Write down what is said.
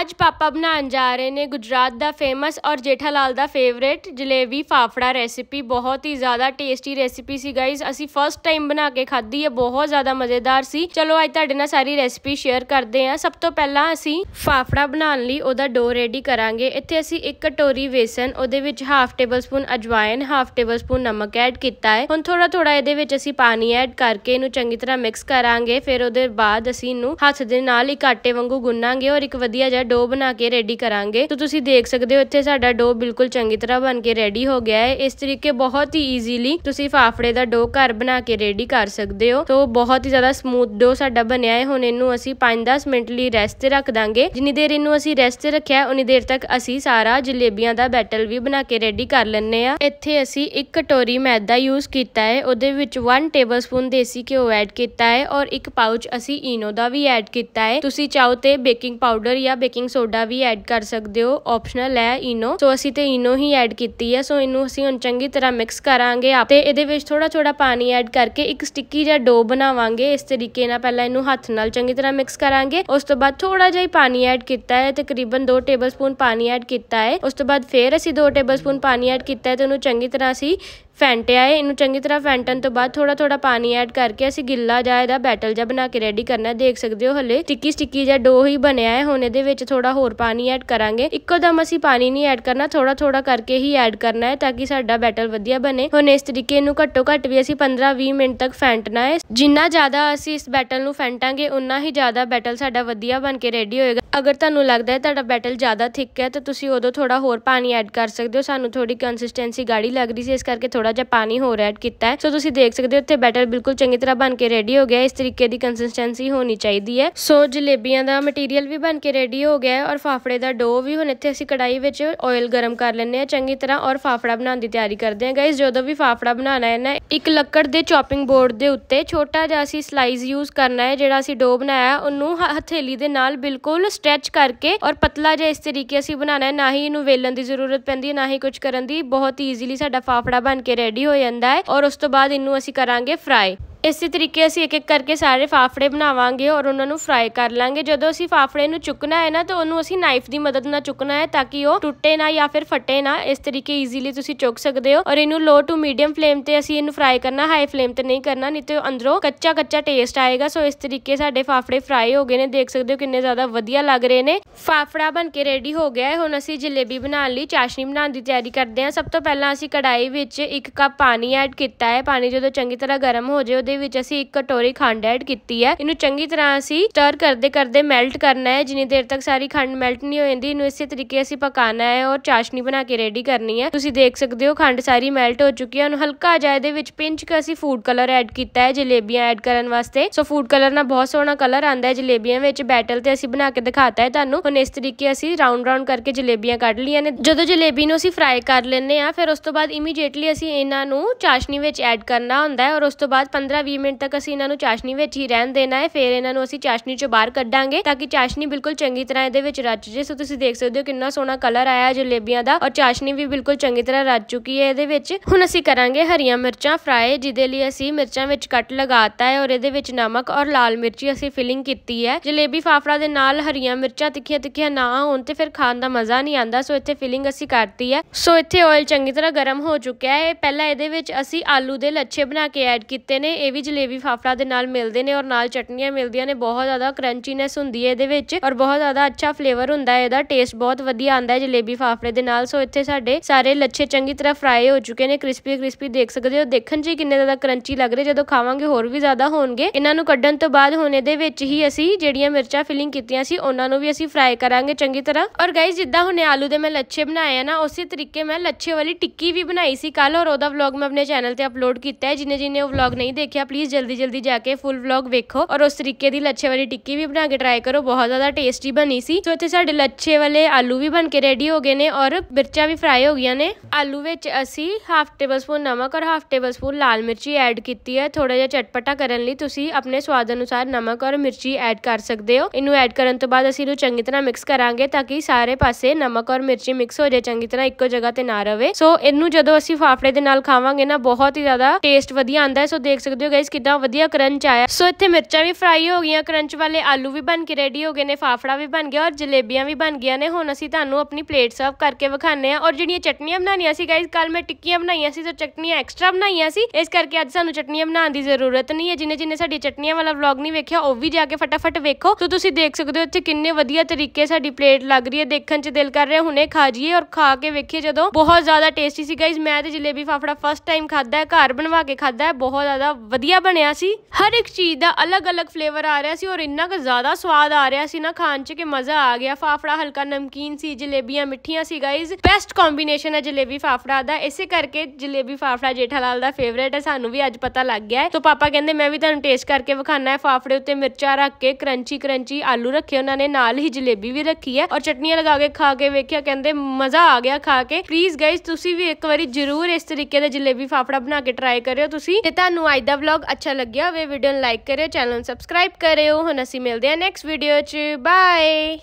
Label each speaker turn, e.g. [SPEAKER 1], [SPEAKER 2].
[SPEAKER 1] ਅੱਜ ਪਾਪਾ ਬਣਾਉਣ ਜਾ ਰਹੇ ਨੇ ਗੁਜਰਾਤ ਦਾ ਫੇਮਸ ਔਰ ਜੇਠਾ ਲਾਲ ਦਾ ਫੇਵਰੇਟ ਜਲੇਬੀ ਫਾਫੜਾ ਰੈਸਿਪੀ ਬਹੁਤ ਹੀ ਜ਼ਿਆਦਾ ਟੇਸਟੀ ਰੈਸਿਪੀ ਸੀ ਗਾਇਸ ਅਸੀਂ ਫਰਸਟ ਟਾਈਮ ਬਣਾ ਕੇ ਖਾਧੀ ਹੈ ਬਹੁਤ ਜ਼ਿਆਦਾ ਮਜ਼ੇਦਾਰ ਸੀ ਚਲੋ ਅੱਜ ਤੁਹਾਡੇ ਨਾਲ ਸਾਰੀ ਰੈਸਿਪੀ ਸ਼ੇਅਰ ਕਰਦੇ ਹਾਂ ਸਭ ਤੋਂ ਪਹਿਲਾਂ ਅਸੀਂ ਫਾਫੜਾ ਬਣਾਉਣ ਲਈ ਉਹਦਾ ਡੋ ਰੈਡੀ ਕਰਾਂਗੇ ਇੱਥੇ ਅਸੀਂ ਇੱਕ ਕਟੋਰੀ ਵੇਸਨ ਉਹਦੇ ਵਿੱਚ ਹਾਫ ਟੇਬਲਸਪੂਨ ਅਜਵਾਇਨ ਹਾਫ ਟੇਬਲਸਪੂਨ ਨਮਕ ਐਡ ਕੀਤਾ ਹੈ ਹੁਣ ਥੋੜਾ ਥੋੜਾ ਇਹਦੇ ਵਿੱਚ ਅਸੀਂ ਪਾਣੀ ਐਡ ਕਰਕੇ ਇਹਨੂੰ ਚੰਗੀ ਤਰ੍ਹਾਂ ਮਿਕਸ ਕਰਾਂਗੇ ਫਿਰ ਉਹਦੇ ਬਾਅਦ ਅਸੀਂ ਇਹਨੂੰ ਹੱਥ ਦੇ ਨਾਲ ਇੱਕ ਆਟੇ ਵਾਂਗੂ ਗੁੰਨਾਂਗੇ ਔਰ ਇੱਕ ਵਧੀਆ ਦਾ ਡੋ ਬਣਾ ਕੇ ਰੈਡੀ ਕਰਾਂਗੇ ਤਾਂ ਤੁਸੀਂ ਦੇਖ ਸਕਦੇ ਹੋ ਇੱਥੇ ਸਾਡਾ ਡੋ ਬਿਲਕੁਲ ਚੰਗੀ ਤਰ੍ਹਾਂ ਬਣ ਕੇ ਰੈਡੀ ਹੋ ਗਿਆ ਹੈ ਇਸ ਤਰੀਕੇ ਬਹੁਤ ਹੀ ਈਜ਼ੀਲੀ ਤੁਸੀਂ ਫਾਫੜੇ ਦਾ ਡੋ ਘਰ ਬਣਾ ਕੇ ਰੈਡੀ ਕਰ ਸਕਦੇ ਹੋ ਤਾਂ ਬਹੁਤ ਹੀ ਜ਼ਿਆਦਾ ਸਮੂਥ ਡੋ ਸਾਡਾ ਬਣਿਆ ਹੈ ਹੁਣ ਇਹਨੂੰ ਅਸੀਂ 5-10 ਮਿੰਟ ਲਈ ਰੈਸਟ ਤੇ ਰੱਖ ਦਾਂਗੇ ਜਿੰਨੀ ਦੇਰ ਇਹਨੂੰ ਅਸੀਂ ਰੈਸਟ ਤੇ ਰੱਖਿਆ ਉਨੀ ਦੇਰ ਤੱਕ ਅਸੀਂ ਸਾਰਾ ਜਲੇਬੀਆਂ ਦਾ ਬੈਟਲ ਵੀ ਬਣਾ ਕੇ ਰੈਡੀ ਕਰ ਲੈਣੇ ਆ ਇੱਥੇ ਅਸੀਂ ਇੱਕ ਕਟੋਰੀ ਮੈਦਾ ਯੂਜ਼ ਕੀਤਾ ਹੈ ਉਹਦੇ ਵਿੱਚ 1 ਟੇਬਲਸਪੂਨ ਦੇਸੀ ਘਿਓ ਐਡ ਕੀਤਾ ਹੈ ਔਰ ਇੱਕ ਪਾਊਚ ਅਸੀਂ ਈਨੋ ਦਾ ਵੀ ਐਡ ਕੀਤਾ ਹੈ ਤੁਸੀਂ ਚਾਹੋ ਤੇ ਬੇਕਿੰਗ ਪਾਊਡਰ ਜਾਂ ਬੇਕਿੰਗ ਸੋਡਾ ਵੀ ਐਡ ਕਰ ਸਕਦੇ ਹੋ ਆਪਸ਼ਨਲ ਹੈ ਇਨੋ ਸੋ ਅਸੀਂ ਤੇ ਇਨੋ ਹੀ ਐਡ ਕੀਤੀ ਹੈ ਸੋ ਇਹਨੂੰ ਅਸੀਂ ਹੁਣ ਚੰਗੀ ਤਰ੍ਹਾਂ ਮਿਕਸ ਕਰਾਂਗੇ ਤੇ ਇਹਦੇ ਵਿੱਚ ਥੋੜਾ ਥੋੜਾ ਪਾਣੀ ਐਡ ਕਰਕੇ ਇੱਕ ਸਟਿੱਕੀ ਜਿਹਾ ਡੋ ਬਣਾਵਾਂਗੇ ਇਸ ਤਰੀਕੇ ਨਾਲ ਪਹਿਲਾਂ ਇਹਨੂੰ ਹੱਥ ਨਾਲ ਚੰਗੀ ਤਰ੍ਹਾਂ ਮਿਕਸ ਕਰਾਂਗੇ ਉਸ ਤੋਂ ਬਾਅਦ ਥੋੜਾ ਜਿਹਾ ਪਾਣੀ ਐਡ ਕੀਤਾ ਹੈ ਤਕਰੀਬਨ 2 ਟੇਬਲਸਪੂਨ ਪਾਣੀ ਐਡ ਕੀਤਾ ਹੈ ਉਸ ਤੋਂ ਬਾਅਦ ਫੇਰ ਅਸੀਂ 2 ਟੇਬਲਸਪੂਨ ਪਾਣੀ ਐਡ ਕੀਤਾ ਹੈ ਤੇ ਉਹਨੂੰ ਚੰਗੀ ਤਰ੍ਹਾਂ ਅਸੀਂ ਫੈਂਟਿਆ ਹੈ ਇਹਨੂੰ ਚੰਗੀ ਤਰ੍ਹਾਂ ਫੈਂਟਣ ਤੋਂ ਬਾਅਦ ਥੋੜਾ ਥੋੜਾ ਪਾਣੀ ਐਡ ਕਰਕੇ ਅਸੀਂ ਗਿੱਲਾ ਜਾਇਦਾ ਬੈਟਲ ਜਿਹਾ ਬਣਾ ਕੇ ਰੈਡੀ ਕਰਨਾ ਦੇਖ ਸਕਦੇ ਹੋ ਹਲੇ ਸਟਿੱਕੀ ਸਟਿੱਕੀ ਜਿਹਾ ਡੋ ਹੀ ਬਣਿਆ ਹੈ ਹੁਣ ਇਹਦੇ ਵਿੱਚ ਵਿੱਚ ਥੋੜਾ ਹੋਰ ਪਾਣੀ ਐਡ ਕਰਾਂਗੇ ਇੱਕੋ ਦਮ ਅਸੀਂ ਪਾਣੀ ਨਹੀਂ ਐਡ ਕਰਨਾ ਥੋੜਾ ਥੋੜਾ ਕਰਕੇ ਹੀ ਐਡ ਕਰਨਾ ਹੈ ਤਾਂ ਕਿ ਸਾਡਾ ਬੈਟਰ ਵਧੀਆ ਬਣੇ ਹੁਣ ਇਸ ਤਰੀਕੇ ਨੂੰ ਘੱਟੋ ਘੱਟ ਵੀ ਅਸੀਂ 15-20 ਮਿੰਟ ਤੱਕ ਫੈਂਟਣਾ ਹੈ ਜਿੰਨਾ ਜ਼ਿਆਦਾ ਅਸੀਂ ਇਸ ਬੈਟਰ ਨੂੰ ਫੈਂਟਾਂਗੇ ਉਨਾ ਹੀ ਜ਼ਿਆਦਾ ਬੈਟਰ ਸਾਡਾ ਵਧੀਆ ਬਣ ਕੇ ਰੈਡੀ ਹੋਏਗਾ ਅਗਰ ਤੁਹਾਨੂੰ ਲੱਗਦਾ ਹੈ ਤੁਹਾਡਾ ਬੈਟਲ ਜ਼ਿਆਦਾ ਥਿੱਕ ਹੈ ਤਾਂ ਤੁਸੀਂ ਉਦੋਂ ਥੋੜਾ ਹੋਰ ਪਾਣੀ ਐਡ ਕਰ ਸਕਦੇ ਹੋ ਸਾਨੂੰ ਥੋੜੀ ਕੰਸਿਸਟੈਂਸੀ ਗਾੜੀ ਲੱਗ ਰਹੀ ਸੀ ਇਸ ਕਰਕੇ ਥੋੜਾ ਜਿਹਾ ਪਾਣੀ ਹੋਰ ਐਡ ਕੀਤਾ ਹੈ ਸੋ ਤੁਸੀਂ ਦੇਖ ਸਕਦੇ ਹੋ ਇੱਥੇ ਬੈਟਰ ਬਿਲਕੁਲ ਚੰਗੀ ਤਰ੍ਹਾਂ ਬਣ ਕੇ ਰੈਡੀ ਹੋ ਗਿਆ ਇਸ ਤਰੀਕੇ ਦੀ ਕੰਸਿਸਟੈਂਸੀ ਹੋਣੀ ਚਾਹੀਦੀ ਹੈ ਸੋ ਜਲੇਬੀਆਂ ਦਾ ਮਟੀਰੀਅਲ ਵੀ ਬਣ ਕੇ ਰੈਡੀ ਹੋ ਗਿਆ ਹੈ ਔਰ ਫਾਫੜੇ ਦਾ ਡੋ ਵੀ ਹੁਣ ਇੱਥੇ ਅਸੀਂ ਕੜਾਈ ਵਿੱਚ ਆਇਲ ਗਰਮ ਕਰ ਲੈਂਦੇ ਆ ਚੰਗੀ ਤਰ੍ਹਾਂ ਔਰ ਫਾਫੜਾ ਬਣਾਉਣ ਦੀ ਤਿਆਰੀ ਕਰਦੇ ਆ ਗਾਇਜ਼ ਜਦੋਂ ਵੀ ਫਾਫੜਾ ਬਣਾਉਣਾ ਹੈ ਨਾ ਇੱਕ ਲੱਕੜ ਦੇ ਚੌਪਿੰਗ ਬੋਰਡ ਦੇ ਉੱਤੇ ਛੋਟਾ ਜਿਹਾ ਅਸੀਂ ਸਲਾਈਸ ਯੂਜ਼ ਕਰਨਾ ਹੈ ਜਿਹੜਾ ਅਸੀਂ ਡੋ ਬਣਾਇਆ ਉਹਨੂੰ ਹਥੇਲੀ ਦੇ ਨਾਲ ਬਿਲਕੁਲ ਸਟ੍ਰੈਚ ਕਰਕੇ ਔਰ ਪਤਲਾ ਜਿਹਾ ਇਸ ਤਰੀਕੇ ਅਸੀਂ ਬਣਾਣਾ ਹੈ ਨਾ ਹੀ ਇਹਨੂੰ ਵੇਲਣ ਦੀ ਜ਼ਰੂਰਤ ਪੈਂਦੀ ਹੈ ਨਾ ਹੀ ਕੁਝ ਕਰਨ ਦੀ ਬਹੁਤ ਈਜ਼ੀਲੀ ਸਾਡਾ ਫਾਫੜਾ ਬਣ ਕੇ ਰੈਡੀ ਹੋ ਜਾਂਦਾ ਹੈ ਔਰ ਉਸ ਤੋਂ ਬਾਅਦ ਇਹਨੂੰ ਅਸੀਂ ਕਰਾਂਗੇ ਫਰਾਈ ਇਸੇ ਤਰੀਕੇ ਅਸੀਂ ਇੱਕ ਇੱਕ ਕਰਕੇ ਸਾਰੇ ਫਾਫੜੇ ਬਣਾਵਾਂਗੇ ਔਰ ਉਹਨਾਂ ਨੂੰ ਫਰਾਈ ਕਰ ਲਾਂਗੇ ਜਦੋਂ ਅਸੀਂ ਫਾਫੜੇ ਨੂੰ ਚੁੱਕਣਾ ਹੈ ਨਾ ਤਾਂ ਉਹਨੂੰ ਅਸੀਂ ਨਾਈਫ ਦੀ ਮਦਦ ਨਾਲ ਚੁੱਕਣਾ ਹੈ ਤਾਂ ਕਿ ਉਹ ਟੁੱਟੇ ਨਾ ਜਾਂ ਫਿਰ ਫਟੇ ਨਾ ਇਸ ਤਰੀਕੇ ਈਜ਼ੀਲੀ ਤੁਸੀਂ ਚੁੱਕ ਸਕਦੇ ਹੋ ਔਰ ਇਹਨੂੰ ਲੋ ਟੂ ਮੀਡੀਅਮ ਫਲੇਮ ਤੇ ਅਸੀਂ ਇਹਨੂੰ ਫਰਾਈ ਕਰਨਾ ਹਾਈ ਫਲੇਮ ਤੇ ਨਹੀਂ ਕਰਨਾ ਨਹੀਂ ਤੇ ਅੰਦਰੋਂ ਕੱਚਾ ਕੱਚਾ ਟੇਸਟ ਆਏਗਾ ਸੋ ਇਸ ਤਰੀਕੇ ਸਾਡੇ ਫਾਫੜੇ ਫਰਾਈ ਹੋ ਗਏ ਨੇ ਦੇਖ ਸਕਦੇ ਹੋ ਕਿੰਨੇ ਜ਼ਿਆਦਾ ਵਧੀਆ ਲੱਗ ਰਹੇ ਨੇ ਫਾਫੜਾ ਬਣ ਕੇ ਰੈਡੀ ਹੋ ਗਿਆ ਹੈ ਹੁਣ ਅਸੀਂ ਜਲੇਬੀ ਬਣਾਉਣ ਲਈ ਚਾਸ਼ਨੀ ਬਣਾਉਣ ਦੀ ਤਿਆਰੀ ਕਰਦੇ ਹਾਂ ਸਭ ਤੋਂ ਪਹਿਲਾਂ ਅਸੀਂ ਕੜਾਈ ਵਿੱਚ 1 ਕੱਪ ਪਾਣੀ ਐਡ ਕੀਤਾ ਹੈ ਪਾਣੀ ਜਦੋਂ ਚੰਗੀ ਤਰ੍ਹਾਂ ਗਰਮ ਹੋ ਜਾਏ ਉਹ ਦੇ ਵਿੱਚ ਅਸੀਂ ਇੱਕ ਕਟੋਰੀ ਖੰਡ ਐਡ ਕੀਤੀ ਹੈ ਇਹਨੂੰ ਚੰਗੀ ਤਰ੍ਹਾਂ ਅਸੀਂ ਸਟਰ ਕਰਦੇ ਕਰਦੇ ਮੈਲਟ ਕਰਨਾ ਹੈ ਜਿੰਨੀ ਦੇਰ ਤੱਕ ਸਾਰੀ ਖੰਡ ਮੈਲਟ ਨਹੀਂ ਹੋ ਜਾਂਦੀ ਇਹਨੂੰ ਇਸੇ ਤਰੀਕੇ ਅਸੀਂ ਪਕਾਉਣਾ ਹੈ ਔਰ ਚਾਸ਼ਨੀ ਬਣਾ ਕੇ ਰੈਡੀ ਕਰਨੀ ਹੈ ਤੁਸੀਂ ਦੇਖ ਸਕਦੇ ਹੋ ਖੰਡ ਸਾਰੀ ਮੈਲਟ ਹੋ ਚੁੱਕੀ ਹੈ ਉਹਨੂੰ ਹਲਕਾ ਜਿਹਾ ਇਹਦੇ ਵਿੱਚ ਪਿੰਚ ਕੇ ਅਸੀਂ ਫੂਡ ਕਲਰ ਐਡ ਕੀਤਾ ਹੈ ਜਲੇਬੀਆਂ ਐਡ ਕਰਨ ਵਾਸਤੇ ਸੋ ਫੂਡ ਕਲਰ ਨਾਲ ਬਹੁਤ ਸੋਹਣਾ ਕਲਰ ਆਂਦਾ ਹੈ ਜਲੇਬੀਆਂ ਵਿੱਚ ਬੈਟਲ ਤੇ ਅਸੀਂ ਬਣਾ ਕੇ ਦਿਖਾਤਾ ਹੈ ਤੁਹਾਨੂੰ ਹੁਣ ਇਸ ਤਰੀਕੇ ਅਸੀਂ ਰਾਉਂਡ ਰਾਉਂਡ ਕਰਕੇ ਜਲੇਬੀਆਂ ਕੱਢ ਲਈਆਂ ਨੇ ਜਦੋਂ ਜਲੇਬੀ ਨੂੰ ਅਸੀਂ ਫਰਾਈ ਕਰ ਲੈਂਦੇ ਆ ਫਿਰ ਉਸ ਤੋਂ ਬਾਅਦ ਇਮੀਡੀਏਟਲੀ ਅਸੀਂ ਇਹਨਾਂ ਨੂੰ ਚਾਸ਼ਨੀ ਵਿੱਚ ਐਡ ਕਰਨਾ ਹੁੰਦਾ ਹੈ ਔਰ ਉਸ ਤੋਂ ਬਾਅਦ 15 15-20 ਮਿੰਟ ਤੱਕ ਅਸੀਂ ਇਹਨਾਂ ਨੂੰ ਚਾਸ਼ਨੀ ਵਿੱਚ ਹੀ ਰਹਿਣ ਦੇਣਾ ਹੈ ਫਿਰ ਇਹਨਾਂ ਨੂੰ ਅਸੀਂ ਚਾਸ਼ਨੀ ਚੋਂ ਬਾਹਰ ਕੱਢਾਂਗੇ ਤਾਂ ਕਿ ਚਾਸ਼ਨੀ ਬਿਲਕੁਲ ਚੰਗੀ ਤਰ੍ਹਾਂ ਇਹਦੇ ਵਿੱਚ ਰਚ ਜੇ ਸੋ ਤੁਸੀਂ ਦੇਖ ਸਕਦੇ ਹੋ ਕਿੰਨਾ ਸੋਹਣਾ ਕਲਰ ਆਇਆ ਜਲੇਬੀਆਂ ਦਾ ਔਰ ਚਾਸ਼ਨੀ ਵੀ ਬਿਲਕੁਲ ਚੰਗੀ ਤਰ੍ਹਾਂ ਰਚ ਚੁੱਕੀ ਹੈ ਇਹਦੇ ਵਿੱਚ ਹੁਣ ਅਸੀਂ ਕਰਾਂਗੇ ਹਰੀਆਂ ਮਿਰਚਾਂ ਫਰਾਈ ਜਿਹਦੇ ਲਈ ਅਸੀਂ ਮਿਰਚਾਂ ਵਿੱਚ ਕੱਟ ਲਗਾਤਾ ਹੈ ਔਰ ਇਹਦੇ ਵਿੱਚ ਨਮਕ ਔਰ ਲਾਲ ਮਿਰਚੀ ਅਸੀਂ ਫਿਲਿੰਗ ਕੀਤੀ ਹੈ ਜਲੇਬੀ ਫਾਫੜਾ ਦੇ ਨਾਲ ਹਰੀਆਂ ਮਿਰਚਾਂ ਤਿੱਖੀਆਂ ਤਿੱਖੀਆਂ ਨਾ ਹੋਣ ਤੇ ਫਿਰ ਖਾਣ ਦਾ ਮਜ਼ਾ ਨਹੀਂ ਆਂਦਾ ਸੋ ਇੱਥੇ ਫਿਲਿੰਗ ਅਸੀਂ ਕਰਤੀ ਹੈ ਸੋ ਇੱਥੇ ਆਇਲ ਚੰਗੀ ਤਰ੍ਹਾਂ ਗਰਮ ਹੋ ਚੁੱਕਿਆ ਹੈ ਪਹਿਲਾਂ ਇਹਦੇ ਵਿੱਚ ਅਸੀਂ ਆਲੂ ਦੇ ਲੱਛੇ ਬਣਾ ਕੇ ਐਡ ਕੀਤੇ ਨੇ ਇਹ ਇਹ ਵੀ ਜਲੇਬੀ ਫਾਫੜਾ ਦੇ ਨਾਲ ਮਿਲਦੇ ਨੇ ਔਰ ਨਾਲ ਚਟਨੀਆਂ ਮਿਲਦੀਆਂ ਨੇ ਬਹੁਤ ਜ਼ਿਆਦਾ ਕਰੰਚੀਨੈਸ ਹੁੰਦੀ ਹੈ ਇਹਦੇ ਵਿੱਚ ਔਰ ਬਹੁਤ ਜ਼ਿਆਦਾ ਅੱਛਾ ਫਲੇਵਰ ਹੁੰਦਾ ਹੈ ਇਹਦਾ ਟੇਸਟ ਬਹੁਤ ਵਧੀਆ ਆਂਦਾ ਹੈ ਜਲੇਬੀ ਫਾਫੜੇ ਦੇ ਨਾਲ ਸੋ ਇੱਥੇ ਸਾਡੇ ਸਾਰੇ ਲੱਛੇ ਚੰਗੀ ਤਰ੍ਹਾਂ ਫਰਾਈ ਹੋ ਚੁੱਕੇ ਨੇ ਕ੍ਰਿਸਪੀ ਕ੍ਰਿਸਪੀ ਦੇਖ ਸਕਦੇ ਹੋ ਦੇਖਣ 'ਚ ਕਿੰਨੇ ਜ਼ਿਆਦਾ ਕਰੰਚੀ ਲੱਗ ਰਹੇ ਜਦੋਂ ਖਾਵਾਂਗੇ ਹੋਰ ਵੀ ਜ਼ਿਆਦਾ ਹੋਣਗੇ ਇਹਨਾਂ ਨੂੰ ਕੱਢਣ ਤੋਂ ਬਾਅਦ ਹੁਣ ਇਹਦੇ ਵਿੱਚ ਹੀ ਅਸੀਂ ਜਿਹੜੀਆਂ ਮਿਰਚਾਂ ਫਿਲਿੰਗ ਕੀਤੀਆਂ ਸੀ ਉਹਨਾਂ ਨੂੰ ਵੀ ਅਸੀਂ ਫਰਾਈ ਕਰਾਂਗੇ ਚੰਗੀ ਤਰ੍ਹਾਂ ਔਰ ਗਾਈਜ਼ ਜਿੱਦਾਂ ਹੁਣੇ ਆਲੂ ਦੇ ਮੈਂ ਲੱਛੇ ਬਣਾਏ ਆ ਨਾ ਉਸੇ ਤਰੀਕੇ ਮੈਂ ਲੱਛੇ ਵਾਲੀ ਟਿੱਕੀ ਵੀ ਬਣਾਈ ਸੀ ਕੱਲ ਔਰ ਉਹਦਾ ਵਲੌਗ ਮੈਂ ਆਪਣੇ ਚੈਨਲ ਤੇ ਅਪਲੋਡ ਕੀਤਾ ਹੈ ਜਿਨੇ ਜਿਨੇ ਉਹ ਵਲੌਗ ਨਹੀਂ ਦੇਖਿਆ ਆ ਪਲੀਜ਼ ਜਲਦੀ ਜਲਦੀ ਜਾ ਕੇ ਫੁੱਲ ਵਲੌਗ ਵੇਖੋ ਔਰ ਉਸ ਤਰੀਕੇ ਦੀ ਲੱਛੇ ਵਾਲੀ ਟਿੱਕੀ ਵੀ ਬਣਾ ਕੇ ਟਰਾਈ ਕਰੋ ਬਹੁਤ ਜ਼ਿਆਦਾ ਟੇਸਟੀ ਬਣੀ ਸੀ ਸੋ ਇੱਥੇ ਸਾਡੇ ਲੱਛੇ ਵਾਲੇ ਆਲੂ ਵੀ ਬਣ ਕੇ ਰੈਡੀ ਹੋ ਗਏ ਨੇ ਔਰ ਮਿਰਚਾਂ ਵੀ ਫਰਾਈ ਹੋ ਗਈਆਂ ਨੇ ਆਲੂ ਵਿੱਚ ਅਸੀਂ ਹਾਫ ਟੇਬਲਸਪੂਨ ਨਮਕ ਔਰ ਹਾਫ ਟੇਬਲਸਪੂਨ ਲਾਲ ਮਿਰਚੀ ਐਡ ਕੀਤੀ ਹੈ ਥੋੜਾ ਜਿਹਾ ਚਟਪਟਾ ਕਰਨ ਲਈ ਤੁਸੀਂ ਆਪਣੇ ਸਵਾਦ ਅਨੁਸਾਰ ਨਮਕ ਔਰ ਮਿਰਚੀ ਐਡ ਕਰ ਸਕਦੇ ਹੋ ਇਹਨੂੰ ਐਡ ਕਰਨ ਤੋਂ ਬਾਅਦ ਅਸੀਂ ਇਹਨੂੰ ਚੰਗੀ ਤਰ੍ਹਾਂ ਮਿਕਸ ਕਰਾਂਗੇ ਤਾਂ ਕਿ ਸਾਰੇ ਪਾਸੇ ਨਮਕ ਔਰ ਮਿਰਚੀ ਮਿਕਸ ਹੋ ਜਾਏ ਚੰਗੀ ਤਰ੍ਹਾਂ ਇੱਕੋ ਜਗ੍ਹਾ ਤੇ ਨਾ ਰਵੇ ਸੋ ਇਹਨੂੰ ਜਦੋਂ ਅਸੀਂ ਫਾਫੜੇ ਦੇ ਨਾਲ ਖਾਵਾਂਗੇ ਨਾ ਬਹੁਤ ਹੀ ਜ਼ਿਆਦਾ ਟੇਸਟ ਵਧੀਆ ਆਂਦਾ ਹੈ ਸੋ ਦੇਖ ਸਕਦੇ ਹੋ ਗਾਇਸ ਕਿੰਨਾ ਵਧੀਆ ਕਰੰਚ ਆਇਆ ਸੋ ਇੱਥੇ ਮਿਰਚਾਂ ਵੀ ਫਰਾਈ ਹੋ ਗਈਆਂ ਕਰੰਚ ਵਾਲੇ ਆਲੂ ਵੀ ਬਣ ਕੇ ਰੈਡੀ ਹੋ ਗਏ ਨੇ ਫਾਫੜਾ ਵੀ ਬਣ ਗਿਆ ਔਰ ਜਲੇਬੀਆਂ ਵੀ ਬਣ ਗਈਆਂ ਨੇ ਹੁਣ ਅਸੀਂ ਤੁਹਾਨੂੰ ਆਪਣੀ ਪਲੇਟ ਸਰਵ ਕਰਕੇ ਵਿਖਾਣੇ ਆ ਔਰ ਜਿਹੜੀਆਂ ਚਟਨੀਆਂ ਬਣਾਉਣੀਆਂ ਸੀ ਗਾਇਸ ਕੱਲ ਮੈਂ ਟਿੱਕੀਆਂ ਬਣਾਈਆਂ ਸੀ ਸੋ ਚਟਨੀਆਂ ਐਕਸਟਰਾ ਬਣਾਈਆਂ ਸੀ ਇਸ ਕਰਕੇ ਅੱਜ ਸਾਨੂੰ ਚਟਨੀਆਂ ਬਣਾਉਣ ਦੀ ਜ਼ਰੂਰਤ ਨਹੀਂ ਹੈ ਜਿਨੇ ਜਿਨੇ ਸਾਡੀ ਚਟਨੀਆਂ ਵਾਲਾ ਵਲੌਗ ਨਹੀਂ ਵੇਖਿਆ ਉਹ ਵੀ ਜਾ ਕੇ ਫਟਾਫਟ ਵੇਖੋ ਸੋ ਤੁਸੀਂ ਦੇਖ ਸਕਦੇ ਹੋ ਇੱਥੇ ਕਿੰਨੇ ਵਧੀਆ ਤਰੀਕੇ ਸਾਡੀ ਪਲੇਟ ਲੱਗ ਰਹੀ ਹੈ ਦੇਖਣ 'ਚ ਦਿਲ ਕਰ ਰਿਹਾ ਹੁਣੇ ਖਾ ਜੀਏ ਔਰ ਖਾ ਕੇ ਵੇਖੀਏ ਜਦੋਂ ਬਹੁਤ ਜ਼ਿਆਦਾ ਟੇਸਟੀ ਸੀ ਗਾਇਸ ਮੈਂ ਤੇ ਜਲੇਬੀ ਫਾਫੜਾ ਫਸਟ ਟਾਈਮ ਖਾਦਾ ਹੈ ਘਰ ਬਣਵਾ ਕੇ ਖਾਦਾ ਹੈ ਬਹੁਤ ਜ਼ਿਆਦਾ ਵਧੀਆ ਬਣਿਆ ਸੀ ਹਰ ਇੱਕ ਚੀਜ਼ ਦਾ ਅਲੱਗ-ਅਲੱਗ ਫਲੇਵਰ ਆ ਰਿਹਾ ਸੀ ਔਰ ਇੰਨਾ ਕੁ ਜ਼ਿਆਦਾ ਸਵਾਦ ਆ ਰਿਹਾ ਸੀ ਨਾ ਖਾਣ 'ਚ ਕਿ ਮਜ਼ਾ ਆ ਗਿਆ ਫਾਫੜਾ ਹਲਕਾ ਨਮਕੀਨ ਸੀ ਜਲੇਬੀਆਂ ਮਿੱਠੀਆਂ ਸੀ ਗਾਇਜ਼ ਬੈਸਟ ਕੰਬੀਨੇਸ਼ਨ ਹੈ ਜਲੇਬੀ ਫਾਫੜਾ ਦਾ ਇਸੇ ਕਰਕੇ ਜਲੇਬੀ ਫਾਫੜਾ ਜੇਠਾ ਲਾਲ ਦਾ ਫੇਵਰੇਟ ਹੈ ਸਾਨੂੰ ਵੀ ਅੱਜ ਪਤਾ ਲੱਗ ਗਿਆ ਹੈ ਤਾਂ ਪਾਪਾ ਕਹਿੰਦੇ ਮੈਂ ਵੀ ਤੁਹਾਨੂੰ ਟੇਸਟ ਕਰਕੇ ਵਿਖਾਣਾ ਹੈ ਫਾਫੜੇ ਉੱਤੇ ਮਿਰਚਾਂ ਰੱਖ ਕੇ ਕਰੰਚੀ ਕਰੰਚੀ ਆਲੂ ਰੱਖੇ ਉਹਨਾਂ ਨੇ ਨਾਲ ਹੀ ਜਲੇਬੀ ਵੀ ਰੱਖੀ ਹੈ ਔਰ ਚਟਨੀਆਂ ਲਗਾ ਕੇ ਖਾ ਕੇ ਵੇਖਿਆ ਕਹਿੰਦੇ ਮਜ਼ਾ ਆ ਗਿਆ ਖਾ ਕੇ ਪਲੀਜ਼ ਗਾਇਜ਼ ਤੁਸੀਂ ਵੀ ਇੱਕ ਵਾਰੀ ਜ਼ਰੂਰ ਇਸ ਤਰੀਕੇ ਦੇ ਜਲੇਬੀ ਫਾਫੜਾ ਬਣਾ ਕੇ ਟਰਾਈ ਕਰਿਓ ਤੁਸੀਂ ਤੇ ਤੁਹਾਨੂੰ ਅੱਜ ਦਾ ਵਲੌਗ ਅੱਛਾ ਲੱਗਿਆ ਹੋਵੇ ਵੀਡੀਓ ਨੂੰ ਲਾਈਕ ਕਰਿਓ ਚੈਨਲ ਨੂੰ ਸਬਸਕ੍ਰਾਈਬ ਕਰਿਓ ਹੁਣ ਅਸੀਂ ਮਿਲਦੇ ਹਾਂ ਨੈਕਸਟ ਵੀਡੀਓ 'ਚ ਬਾਏ